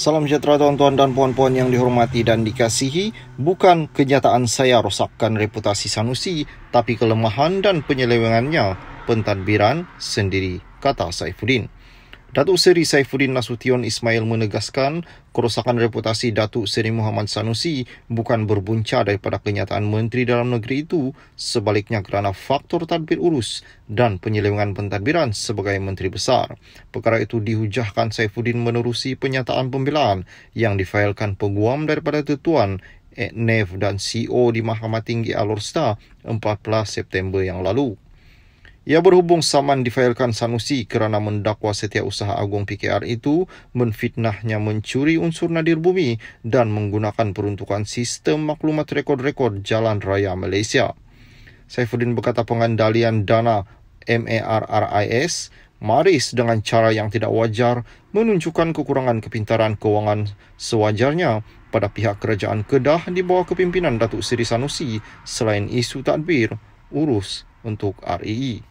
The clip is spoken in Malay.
Salam sejahtera tuan-tuan dan puan-puan yang dihormati dan dikasihi. Bukan kenyataan saya rosakkan reputasi Sanusi, tapi kelemahan dan penyelewengannya pentadbiran sendiri, kata Saifuddin. Datuk Seri Saifuddin Nasution Ismail menegaskan kerosakan reputasi Datuk Seri Muhammad Sanusi bukan berbunca daripada kenyataan Menteri Dalam Negeri itu sebaliknya kerana faktor tadbir urus dan penyelewengan pentadbiran sebagai Menteri Besar. Perkara itu dihujahkan Saifuddin menerusi penyataan pembelaan yang difailkan peguam daripada tetuan Nev dan CEO di Mahkamah Tinggi Alor Star 14 September yang lalu. Ia berhubung saman difailkan Sanusi kerana mendakwa setiausaha agung PKR itu menfitnahnya mencuri unsur nadir bumi dan menggunakan peruntukan sistem maklumat rekod-rekod jalan raya Malaysia. Saifuddin berkata pengandalian dana MARRIS maris dengan cara yang tidak wajar menunjukkan kekurangan kepintaran kewangan sewajarnya pada pihak kerajaan Kedah di bawah kepimpinan Datuk Seri Sanusi selain isu tadbir urus untuk REE